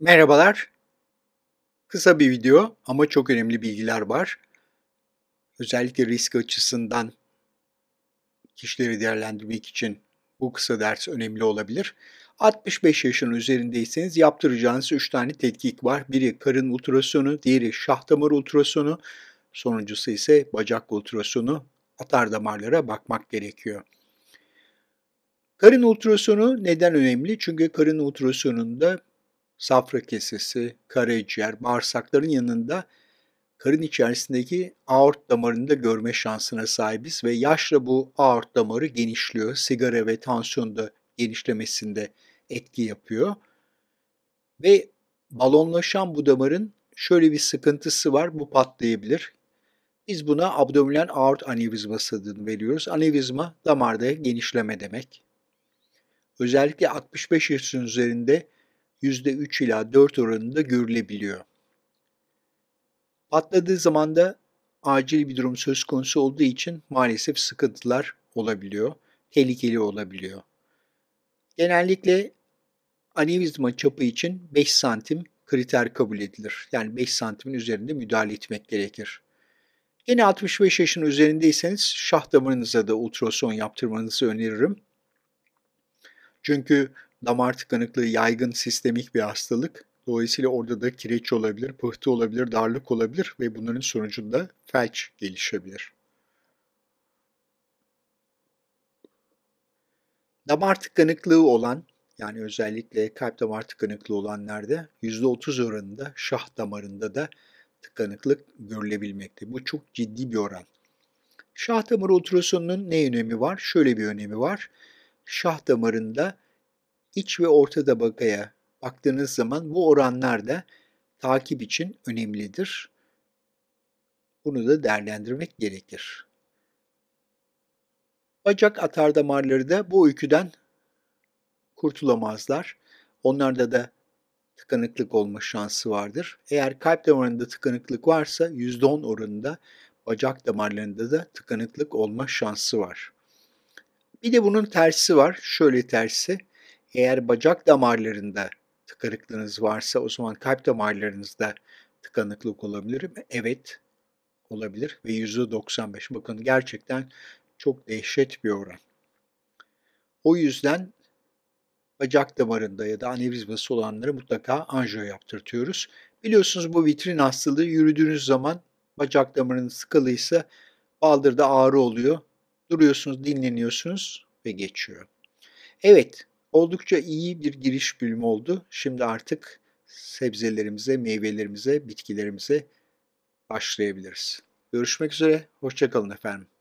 Merhabalar. Kısa bir video ama çok önemli bilgiler var. Özellikle risk açısından kişileri değerlendirmek için bu kısa ders önemli olabilir. 65 yaşın üzerindeyseniz yaptıracağınız 3 tane tetkik var. Biri karın ultrasonu, diğeri şah damar ultrasonu, sonuncusu ise bacak ultrasonu. Atar damarlara bakmak gerekiyor. Karın ultrasonu neden önemli? Çünkü karın ultrasonunda safra kesesi, karaciğer, bağırsakların yanında karın içerisindeki aort damarını da görme şansına sahibiz ve yaşla bu aort damarı genişliyor. Sigara ve tansiyonda genişlemesinde etki yapıyor. Ve balonlaşan bu damarın şöyle bir sıkıntısı var. Bu patlayabilir. Biz buna abdominal aort anevizması adını veriyoruz. Anevizma damarda genişleme demek. Özellikle 65 yaşın üzerinde %3 ila 4 oranında görülebiliyor. Patladığı zaman da acil bir durum söz konusu olduğu için maalesef sıkıntılar olabiliyor, tehlikeli olabiliyor. Genellikle anevizma çapı için 5 santim kriter kabul edilir. Yani 5 santimin üzerinde müdahale etmek gerekir. Yine 65 yaşın üzerindeyseniz şah damarınıza da ultrason yaptırmanızı öneririm. Çünkü damar tıkanıklığı yaygın sistemik bir hastalık. Dolayısıyla orada da kireç olabilir, pıhtı olabilir, darlık olabilir ve bunların sonucunda felç gelişebilir. Damar tıkanıklığı olan yani özellikle kalp damar tıkanıklığı olanlarda %30 oranında şah damarında da tıkanıklık görülebilmekte. Bu çok ciddi bir oran. Şah damarı ultrasonunun ne önemi var? Şöyle bir önemi var. Şah damarında iç ve orta tabakaya baktığınız zaman bu oranlar da takip için önemlidir. Bunu da değerlendirmek gerekir. Bacak atar damarları da bu öyküden kurtulamazlar. Onlarda da tıkanıklık olma şansı vardır. Eğer kalp damarında tıkanıklık varsa %10 oranında bacak damarlarında da tıkanıklık olma şansı var. Bir de bunun tersi var. Şöyle tersi eğer bacak damarlarında tıkanıklığınız varsa o zaman kalp damarlarınızda tıkanıklık olabilir mi? Evet olabilir ve yüzde %95 bakın gerçekten çok dehşet bir oran. O yüzden bacak damarında ya da anevrizması olanlara mutlaka anjiyo yaptırtıyoruz. Biliyorsunuz bu vitrin hastalığı yürüdüğünüz zaman bacak damarınız sıkılıysa baldırda ağrı oluyor. Duruyorsunuz, dinleniyorsunuz ve geçiyor. Evet, Oldukça iyi bir giriş bölümü oldu. Şimdi artık sebzelerimize, meyvelerimize, bitkilerimize başlayabiliriz. Görüşmek üzere, hoşçakalın efendim.